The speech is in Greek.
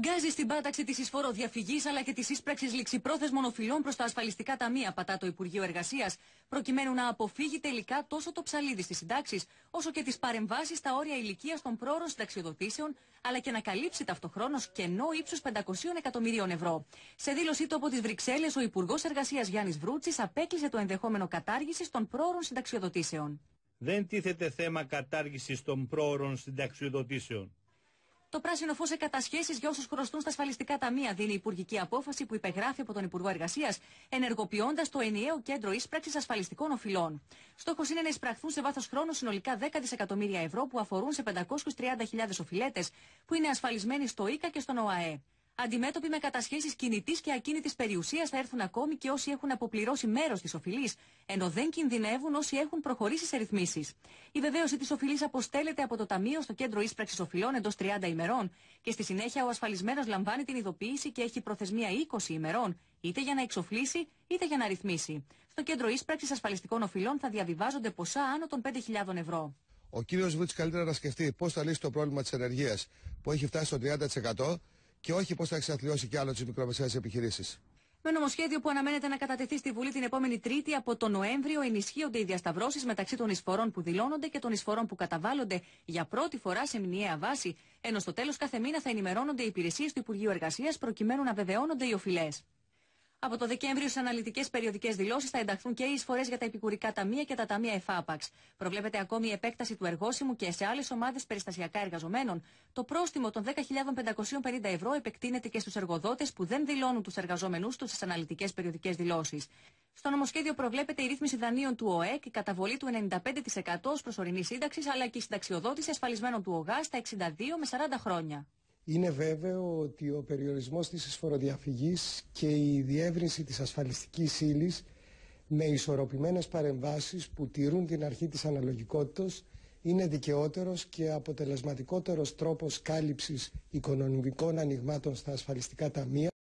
Γκάζει στην πάταξη της εισφοροδιαφυγή αλλά και της ίσπραξης ληξιπρόθεσμων οφειλών προς τα ασφαλιστικά ταμεία, πατά το Υπουργείο Εργασίας, προκειμένου να αποφύγει τελικά τόσο το ψαλίδι στις συντάξεις, όσο και τις παρεμβάσεις στα όρια ηλικίας των πρόωρων συνταξιοδοτήσεων, αλλά και να καλύψει ταυτοχρόνως κενό ύψους 500 εκατομμυρίων ευρώ. Σε δήλωσή του από τις Βρυξέλλες, ο Υπουργός Εργασίας Γιάννης Βρούτσης απέκλεισε το ενδεχόμενο κατάργησης των πρόωρων συνταξιοδοτήσεων. Δεν τίθεται θέμα κατάργησης των πρόωρων συνταξιοδοτήσεων. Το πράσινο φως σε κατασχέσεις για όσους χρωστούν στα ασφαλιστικά ταμεία δίνει η υπουργική απόφαση που υπεγράφει από τον Υπουργό Εργασίας, ενεργοποιώντας το ενιαίο κέντρο ίσπραξης ασφαλιστικών οφειλών. Στόχος είναι να εισπραχθούν σε βάθος χρόνου συνολικά 10 δισεκατομμύρια ευρώ που αφορούν σε 530.000 οφειλέτες που είναι ασφαλισμένοι στο ΙΚΑ και στον ΟΑΕ. Αντιμέτωποι με κατασχέσεις κινητής και ακίνητης περιουσίας θα έρθουν ακόμη και όσοι έχουν αποπληρώσει μέρος της οφειλής, ενώ δεν κινδυνεύουν όσοι έχουν προχωρήσει σε ρυθμίσεις. Η βεβαίωση της οφειλής αποστέλλεται από το Ταμείο στο κέντρο ίσπραξης οφειλών εντός 30 ημερών και στη συνέχεια ο ασφαλισμένος λαμβάνει την ειδοποίηση και έχει προθεσμία 20 ημερών, είτε για να εξοφλήσει είτε για να ρυθμίσει. Στο κέντρο ίσπραξης ασφαλιστικών οφειλών θα διαβιβάζονται ποσά άνω των 5.000 ευρώ. Ο κύριος Βούτση καλύτερα να σκεφτεί πώς θα λύσει το πρόβλημα της ενεργείας που έχει φτάσει στο 30% και όχι πώς θα εξαθλειώσει κι άλλο τις μικρομεσαίες επιχειρήσεις. Με νομοσχέδιο που αναμένεται να κατατεθεί στη Βουλή την επόμενη Τρίτη, από τον Νοέμβριο ενισχύονται οι διασταυρώσεις μεταξύ των εισφορών που δηλώνονται και των εισφορών που καταβάλλονται για πρώτη φορά σε μηνιαία βάση, ενώ στο τέλος κάθε μήνα θα ενημερώνονται οι υπηρεσίες του Υπουργείου Εργασίας προκειμένου να βεβαιώνονται οι οφειλές. Από το Δεκέμβριο στι αναλυτικές περιοδικές δηλώσεις θα ενταχθούν και οι εισφορές για τα επικουρικά ταμεία και τα ταμεία ΕΦΑΠΑΞ. Προβλέπεται ακόμη η επέκταση του εργόσιμου και σε άλλες ομάδες περιστασιακά εργαζομένων. Το πρόστιμο των 10.550 ευρώ επεκτείνεται και στους εργοδότες που δεν δηλώνουν τους εργαζόμενου τους στις αναλυτικές περιοδικές δηλώσεις. Στο νομοσχέδιο προβλέπεται η ρύθμιση δανείων του ΟΕΚ, η καταβολή του 95% ως προσωρινή σύνταξη αλλά και η συνταξιοδότηση ασφαλισμένων του ΟΓΑ στα 62 με 40 χρόνια. Είναι βέβαιο ότι ο περιορισμός της εισφοροδιαφυγής και η διεύρυνση της ασφαλιστικής ύλη με ισορροπημένες παρεμβάσεις που τηρούν την αρχή της αναλογικότητας είναι δικαιότερος και αποτελεσματικότερος τρόπος κάλυψης οικονομικών ανοιγμάτων στα ασφαλιστικά ταμεία